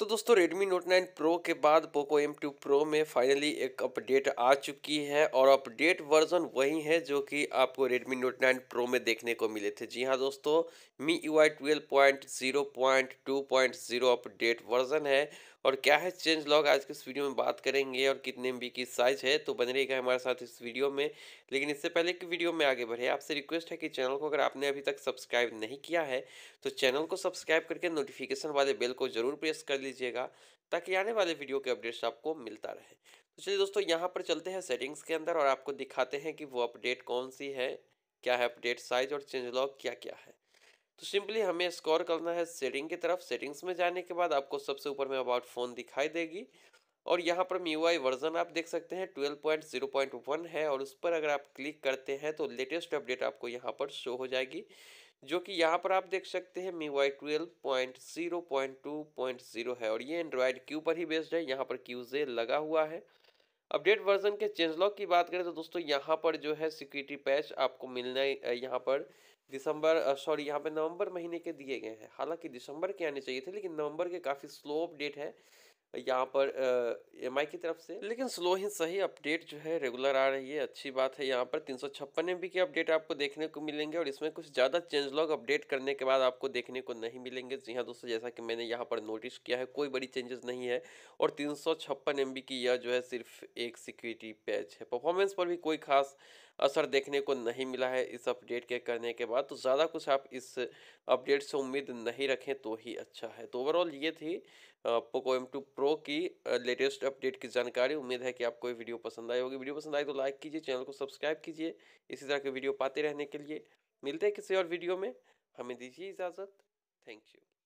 तो दोस्तों Redmi Note 9 Pro के बाद Poco M2 Pro में फाइनली एक अपडेट आ चुकी है और अपडेट वर्जन वही है जो कि आपको Redmi Note 9 Pro में देखने को मिले थे जी हाँ दोस्तों Mi UI 12.0.2.0 अपडेट वर्जन है और क्या है चेंज लॉग आज के इस वीडियो में बात करेंगे और कितने एम की साइज है तो बने रहेगा हमारे साथ इस वीडियो में लेकिन इससे पहले कि वीडियो में आगे बढ़े आपसे रिक्वेस्ट है कि चैनल को अगर आपने अभी तक सब्सक्राइब नहीं किया है तो चैनल को सब्सक्राइब करके नोटिफिकेशन वाले बेल को जरूर प्रेस कर लीजिएगा ताकि आने वाले वीडियो के अपडेट्स आपको मिलता रहे तो चलिए दोस्तों यहाँ पर चलते हैं सेटिंग्स के अंदर और आपको दिखाते हैं कि वो अपडेट कौन सी है क्या है अपडेट साइज और चेंज लॉग क्या क्या है तो सिंपली हमें स्कोर करना है सेटिंग की तरफ सेटिंग्स में जाने के बाद आपको सबसे ऊपर में अबाउट फ़ोन दिखाई देगी और यहाँ पर मी वर्जन आप देख सकते हैं वन है और उस पर अगर आप क्लिक करते हैं तो लेटेस्ट अपडेट आपको यहाँ पर शो हो जाएगी जो कि यहाँ पर आप देख सकते हैं मी वाई ट्वेल्व है और ये एंड्रॉयड क्यू पर ही बेस्ड है यहाँ पर क्यू लगा हुआ है अपडेट वर्जन के चेंज लॉक की बात करें तो दोस्तों यहाँ पर जो है सिक्योरिटी पैच आपको मिलना यहाँ पर दिसंबर सॉरी यहाँ पे नवंबर महीने के दिए गए हैं हालांकि दिसंबर के आने चाहिए थे लेकिन नवंबर के काफ़ी स्लो अपडेट है यहाँ पर एम की तरफ से लेकिन स्लो ही सही अपडेट जो है रेगुलर आ रही है अच्छी बात है यहाँ पर तीन सौ छप्पन एम के अपडेट आपको देखने को मिलेंगे और इसमें कुछ ज़्यादा चेंज लॉग अपडेट करने के बाद आपको देखने को नहीं मिलेंगे जी हाँ दोस्तों जैसा कि मैंने यहाँ पर नोटिस किया है कोई बड़ी चेंजेस नहीं है और तीन सौ छप्पन की यह जो है सिर्फ एक सिक्योरिटी पैच है परफॉर्मेंस पर भी कोई खास असर देखने को नहीं मिला है इस अपडेट के करने के बाद तो ज़्यादा कुछ आप इस अपडेट से उम्मीद नहीं रखें तो ही अच्छा है तो ओवरऑल ये थी पोको एम टू प्रो की लेटेस्ट अपडेट की जानकारी उम्मीद है कि आपको ये वीडियो पसंद आई होगी वीडियो पसंद आई तो लाइक कीजिए चैनल को सब्सक्राइब कीजिए इसी तरह के वीडियो पाते रहने के लिए मिलते हैं किसी और वीडियो में हमें दीजिए इजाज़त थैंक यू